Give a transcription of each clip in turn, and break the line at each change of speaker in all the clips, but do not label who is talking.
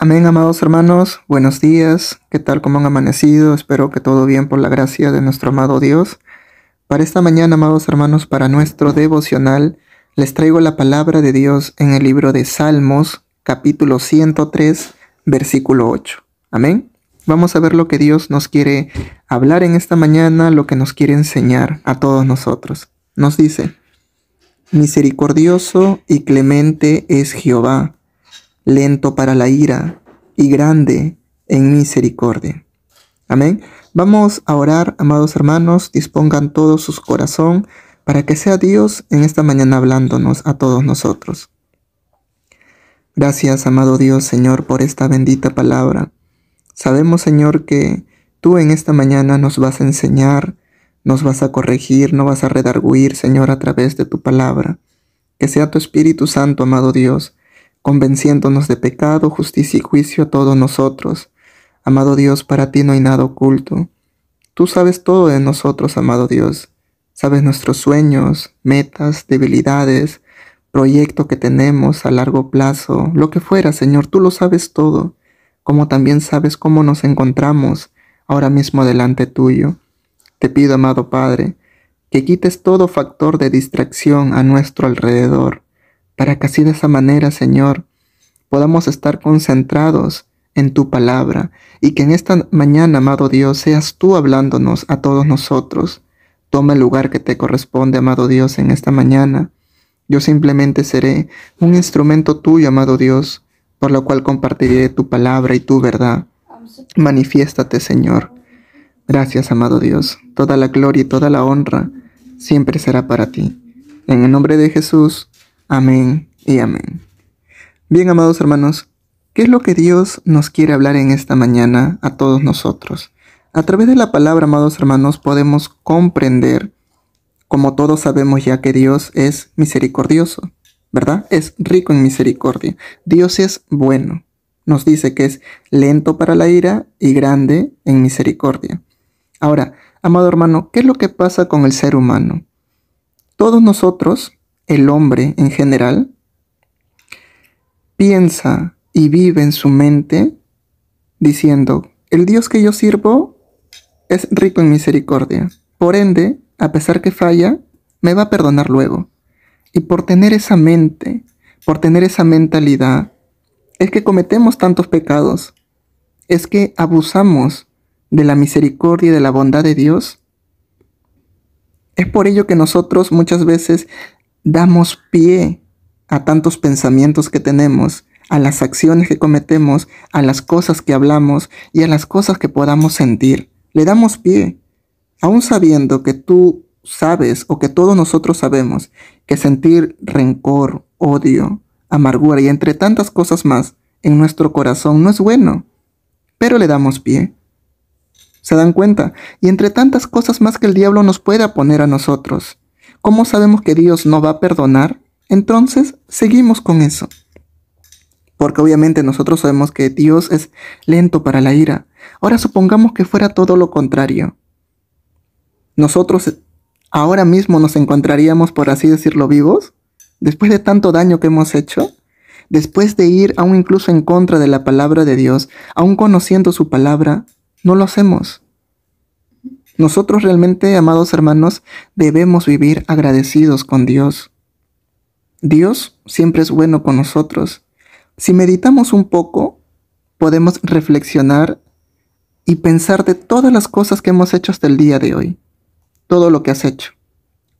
Amén, amados hermanos, buenos días, ¿qué tal como han amanecido? Espero que todo bien por la gracia de nuestro amado Dios. Para esta mañana, amados hermanos, para nuestro devocional, les traigo la palabra de Dios en el libro de Salmos, capítulo 103, versículo 8. Amén. Vamos a ver lo que Dios nos quiere hablar en esta mañana, lo que nos quiere enseñar a todos nosotros. Nos dice, misericordioso y clemente es Jehová lento para la ira y grande en misericordia. Amén. Vamos a orar, amados hermanos, dispongan todos su corazón para que sea Dios en esta mañana hablándonos a todos nosotros. Gracias, amado Dios, Señor, por esta bendita palabra. Sabemos, Señor, que tú en esta mañana nos vas a enseñar, nos vas a corregir, no vas a redarguir, Señor, a través de tu palabra. Que sea tu Espíritu Santo, amado Dios, convenciéndonos de pecado, justicia y juicio a todos nosotros. Amado Dios, para ti no hay nada oculto. Tú sabes todo de nosotros, amado Dios. Sabes nuestros sueños, metas, debilidades, proyecto que tenemos a largo plazo, lo que fuera, Señor, tú lo sabes todo, como también sabes cómo nos encontramos ahora mismo delante tuyo. Te pido, amado Padre, que quites todo factor de distracción a nuestro alrededor para que así de esa manera, Señor, podamos estar concentrados en tu palabra y que en esta mañana, amado Dios, seas tú hablándonos a todos nosotros. Toma el lugar que te corresponde, amado Dios, en esta mañana. Yo simplemente seré un instrumento tuyo, amado Dios, por lo cual compartiré tu palabra y tu verdad. Manifiéstate, Señor. Gracias, amado Dios. Toda la gloria y toda la honra siempre será para ti. En el nombre de Jesús. Amén y amén. Bien, amados hermanos, ¿qué es lo que Dios nos quiere hablar en esta mañana a todos nosotros? A través de la palabra, amados hermanos, podemos comprender, como todos sabemos ya que Dios es misericordioso, ¿verdad? Es rico en misericordia. Dios es bueno. Nos dice que es lento para la ira y grande en misericordia. Ahora, amado hermano, ¿qué es lo que pasa con el ser humano? Todos nosotros el hombre en general, piensa y vive en su mente diciendo, el Dios que yo sirvo es rico en misericordia. Por ende, a pesar que falla, me va a perdonar luego. Y por tener esa mente, por tener esa mentalidad, es que cometemos tantos pecados, es que abusamos de la misericordia y de la bondad de Dios. Es por ello que nosotros muchas veces damos pie a tantos pensamientos que tenemos, a las acciones que cometemos, a las cosas que hablamos y a las cosas que podamos sentir. Le damos pie, aún sabiendo que tú sabes o que todos nosotros sabemos que sentir rencor, odio, amargura y entre tantas cosas más en nuestro corazón no es bueno, pero le damos pie. ¿Se dan cuenta? Y entre tantas cosas más que el diablo nos pueda poner a nosotros, ¿Cómo sabemos que Dios no va a perdonar? Entonces, seguimos con eso. Porque obviamente nosotros sabemos que Dios es lento para la ira. Ahora supongamos que fuera todo lo contrario. Nosotros eh, ahora mismo nos encontraríamos, por así decirlo, vivos, después de tanto daño que hemos hecho, después de ir aún incluso en contra de la palabra de Dios, aún conociendo su palabra, no lo hacemos. Nosotros realmente, amados hermanos, debemos vivir agradecidos con Dios. Dios siempre es bueno con nosotros. Si meditamos un poco, podemos reflexionar y pensar de todas las cosas que hemos hecho hasta el día de hoy. Todo lo que has hecho.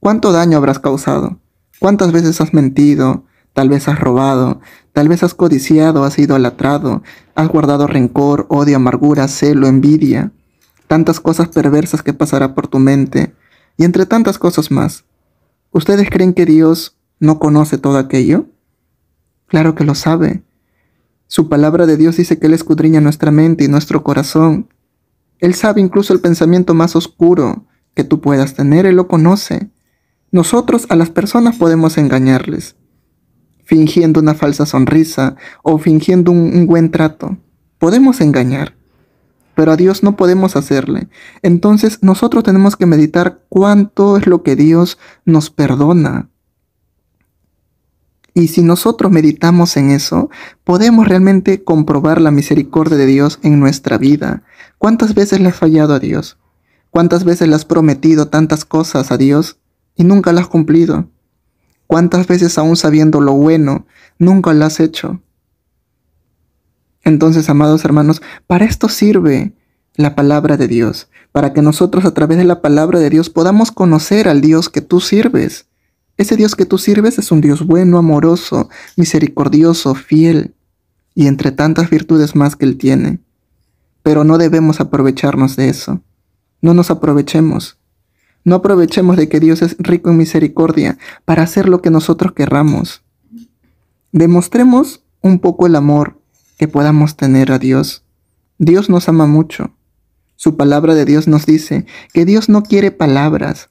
¿Cuánto daño habrás causado? ¿Cuántas veces has mentido? Tal vez has robado, tal vez has codiciado, has alatrado, has guardado rencor, odio, amargura, celo, envidia tantas cosas perversas que pasará por tu mente, y entre tantas cosas más. ¿Ustedes creen que Dios no conoce todo aquello? Claro que lo sabe. Su palabra de Dios dice que Él escudriña nuestra mente y nuestro corazón. Él sabe incluso el pensamiento más oscuro que tú puedas tener, Él lo conoce. Nosotros a las personas podemos engañarles, fingiendo una falsa sonrisa o fingiendo un, buen trato. Podemos engañar pero a Dios no podemos hacerle. Entonces nosotros tenemos que meditar cuánto es lo que Dios nos perdona. Y si nosotros meditamos en eso, podemos realmente comprobar la misericordia de Dios en nuestra vida. ¿Cuántas veces le has fallado a Dios? ¿Cuántas veces le has prometido tantas cosas a Dios y nunca las has cumplido? ¿Cuántas veces aún sabiendo lo bueno, nunca lo has hecho? Entonces, amados hermanos, para esto sirve la palabra de Dios, para que nosotros a través de la palabra de Dios podamos conocer al Dios que tú sirves. Ese Dios que tú sirves es un Dios bueno, amoroso, misericordioso, fiel y entre tantas virtudes más que Él tiene. Pero no debemos aprovecharnos de eso. No nos aprovechemos. No aprovechemos de que Dios es rico en misericordia para hacer lo que nosotros querramos. Demostremos un poco el amor que podamos tener a Dios. Dios nos ama mucho. Su palabra de Dios nos dice que Dios no quiere palabras.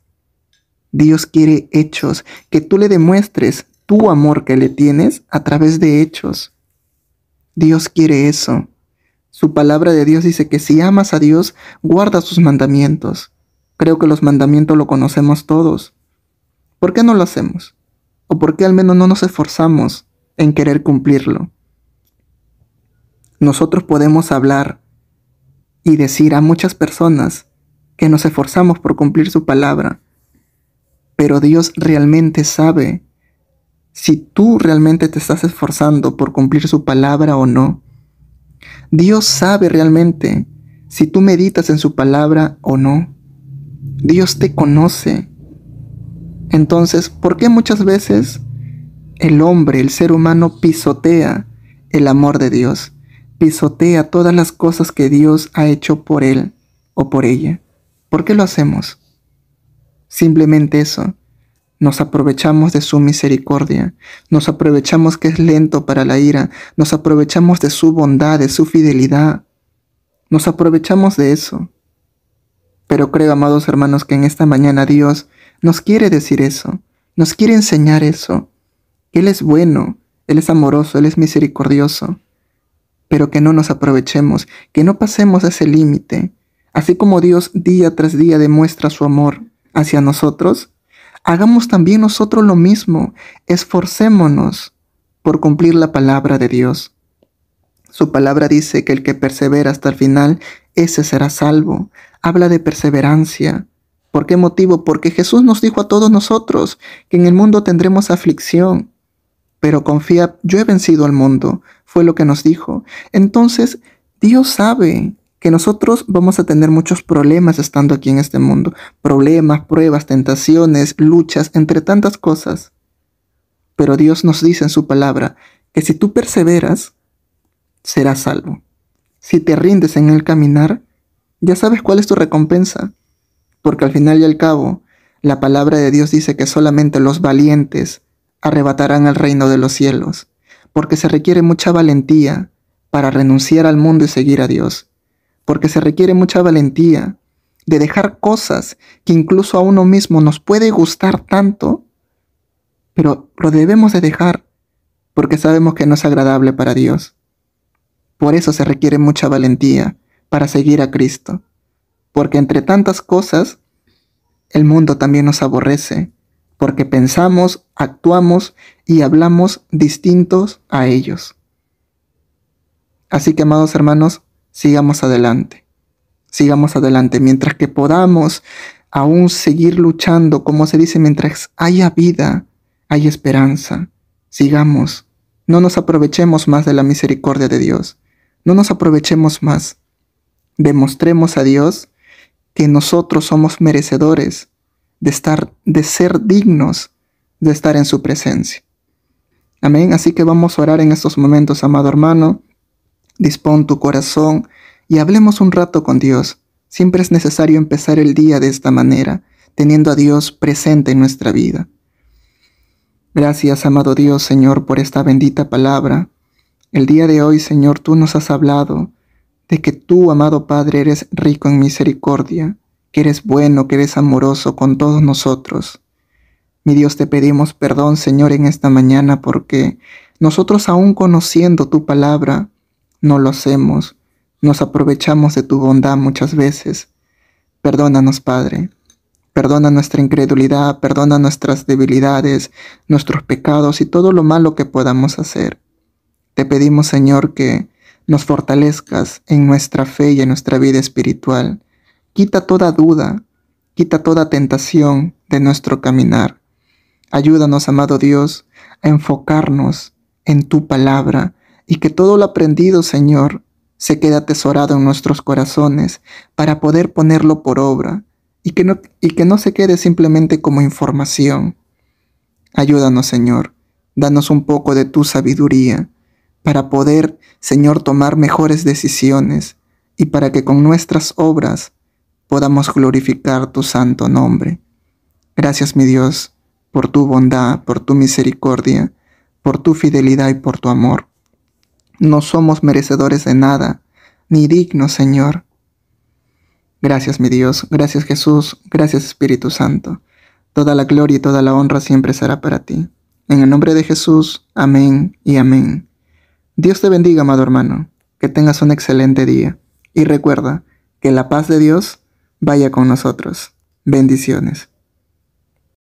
Dios quiere hechos, que tú le demuestres tu amor que le tienes a través de hechos. Dios quiere eso. Su palabra de Dios dice que si amas a Dios, guarda sus mandamientos. Creo que los mandamientos lo conocemos todos. ¿Por qué no lo hacemos? ¿O por qué al menos no nos esforzamos en querer cumplirlo? nosotros podemos hablar y decir a muchas personas que nos esforzamos por cumplir su palabra, pero Dios realmente sabe si tú realmente te estás esforzando por cumplir su palabra o no. Dios sabe realmente si tú meditas en su palabra o no. Dios te conoce. Entonces, ¿por qué muchas veces el hombre, el ser humano pisotea el amor de Dios? pisotea todas las cosas que Dios ha hecho por él o por ella. ¿Por qué lo hacemos? Simplemente eso. Nos aprovechamos de su misericordia, nos aprovechamos que es lento para la ira, nos aprovechamos de su bondad, de su fidelidad, nos aprovechamos de eso. Pero creo, amados hermanos, que en esta mañana Dios nos quiere decir eso, nos quiere enseñar eso. Él es bueno, Él es amoroso, Él es misericordioso pero que no nos aprovechemos, que no pasemos ese límite. Así como Dios día tras día demuestra su amor hacia nosotros, hagamos también nosotros lo mismo, esforcémonos por cumplir la palabra de Dios. Su palabra dice que el que persevera hasta el final, ese será salvo. Habla de perseverancia. ¿Por qué motivo? Porque Jesús nos dijo a todos nosotros que en el mundo tendremos aflicción, pero confía, yo he vencido al mundo, fue lo que nos dijo. Entonces, Dios sabe que nosotros vamos a tener muchos problemas estando aquí en este mundo. Problemas, pruebas, tentaciones, luchas, entre tantas cosas. Pero Dios nos dice en su palabra que si tú perseveras, serás salvo. Si te rindes en el caminar, ya sabes cuál es tu recompensa. Porque al final y al cabo, la palabra de Dios dice que solamente los valientes, arrebatarán el reino de los cielos, porque se requiere mucha valentía para renunciar al mundo y seguir a Dios, porque se requiere mucha valentía de dejar cosas que incluso a uno mismo nos puede gustar tanto, pero lo debemos de dejar porque sabemos que no es agradable para Dios. Por eso se requiere mucha valentía para seguir a Cristo, porque entre tantas cosas, el mundo también nos aborrece porque pensamos, actuamos y hablamos distintos a ellos. Así que, amados hermanos, sigamos adelante. Sigamos adelante. Mientras que podamos aún seguir luchando, como se dice, mientras haya vida, hay esperanza. Sigamos. No nos aprovechemos más de la misericordia de Dios. No nos aprovechemos más. Demostremos a Dios que nosotros somos merecedores de estar, de ser dignos de estar en su presencia. Amén. Así que vamos a orar en estos momentos, amado hermano. Dispón tu corazón y hablemos un rato con Dios. Siempre es necesario empezar el día de esta manera, teniendo a Dios presente en nuestra vida. Gracias, amado Dios, Señor, por esta bendita palabra. El día de hoy, Señor, tú nos has hablado de que tú, amado Padre, eres rico en misericordia que eres bueno, que eres amoroso con todos nosotros. Mi Dios, te pedimos perdón, Señor, en esta mañana, porque nosotros aún conociendo tu palabra, no lo hacemos, nos aprovechamos de tu bondad muchas veces. Perdónanos, Padre. Perdona nuestra incredulidad, perdona nuestras debilidades, nuestros pecados y todo lo malo que podamos hacer. Te pedimos, Señor, que nos fortalezcas en nuestra fe y en nuestra vida espiritual Quita toda duda, quita toda tentación de nuestro caminar. Ayúdanos, amado Dios, a enfocarnos en tu palabra y que todo lo aprendido, Señor, se quede atesorado en nuestros corazones para poder ponerlo por obra y que no, y que no se quede simplemente como información. Ayúdanos, Señor, danos un poco de tu sabiduría para poder, Señor, tomar mejores decisiones y para que con nuestras obras podamos glorificar tu santo nombre. Gracias, mi Dios, por tu bondad, por tu misericordia, por tu fidelidad y por tu amor. No somos merecedores de nada, ni dignos, Señor. Gracias, mi Dios, gracias Jesús, gracias Espíritu Santo. Toda la gloria y toda la honra siempre será para ti. En el nombre de Jesús, amén y amén. Dios te bendiga, amado hermano, que tengas un excelente día. Y recuerda que la paz de Dios vaya con nosotros. Bendiciones.